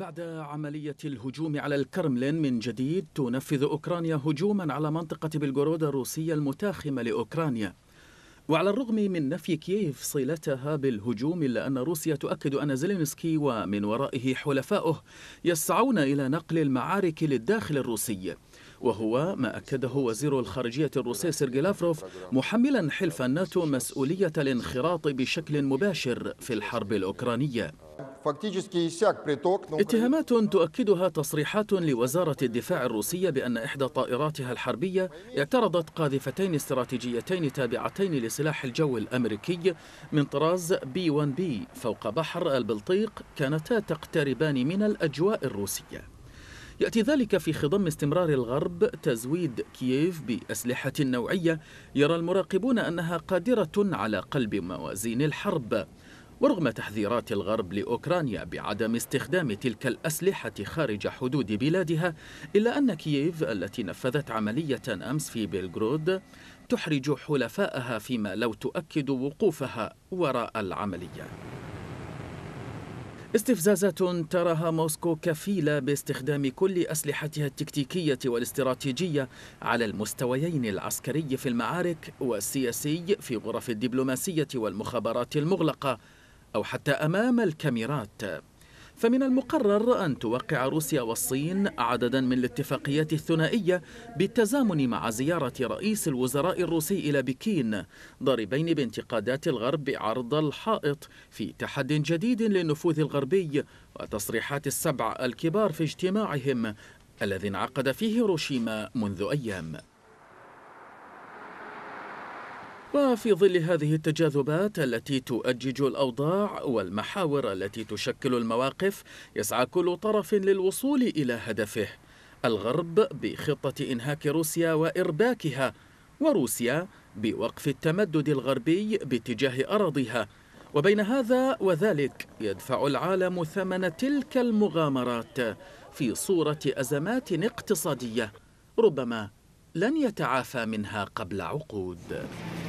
بعد عملية الهجوم على الكرملين من جديد تنفذ أوكرانيا هجوما على منطقة بلغورود الروسية المتاخمة لأوكرانيا وعلى الرغم من نفي كييف صلتها بالهجوم إلا أن روسيا تؤكد أن زيلينسكي ومن ورائه حلفاؤه يسعون إلى نقل المعارك للداخل الروسي وهو ما أكده وزير الخارجية الروسي سيرجي لافروف محملا حلف الناتو مسؤولية الانخراط بشكل مباشر في الحرب الأوكرانية اتهامات تؤكدها تصريحات لوزارة الدفاع الروسية بأن إحدى طائراتها الحربية اعترضت قاذفتين استراتيجيتين تابعتين لسلاح الجو الأمريكي من طراز بي 1 بي فوق بحر البلطيق كانتا تقتربان من الأجواء الروسية يأتي ذلك في خضم استمرار الغرب تزويد كييف بأسلحة نوعية يرى المراقبون أنها قادرة على قلب موازين الحرب ورغم تحذيرات الغرب لأوكرانيا بعدم استخدام تلك الأسلحة خارج حدود بلادها إلا أن كييف التي نفذت عملية أمس في بلغرود تحرج حلفائها فيما لو تؤكد وقوفها وراء العملية استفزازات تراها موسكو كفيلة باستخدام كل أسلحتها التكتيكية والاستراتيجية على المستويين العسكري في المعارك والسياسي في غرف الدبلوماسية والمخابرات المغلقة أو حتى أمام الكاميرات فمن المقرر أن توقع روسيا والصين عددا من الاتفاقيات الثنائية بالتزامن مع زيارة رئيس الوزراء الروسي إلى بكين ضاربين بانتقادات الغرب عرض الحائط في تحد جديد للنفوذ الغربي وتصريحات السبع الكبار في اجتماعهم الذي انعقد في هيروشيما منذ أيام وفي ظل هذه التجاذبات التي تؤجج الأوضاع والمحاور التي تشكل المواقف يسعى كل طرف للوصول إلى هدفه الغرب بخطة إنهاك روسيا وإرباكها وروسيا بوقف التمدد الغربي باتجاه أراضيها وبين هذا وذلك يدفع العالم ثمن تلك المغامرات في صورة أزمات اقتصادية ربما لن يتعافى منها قبل عقود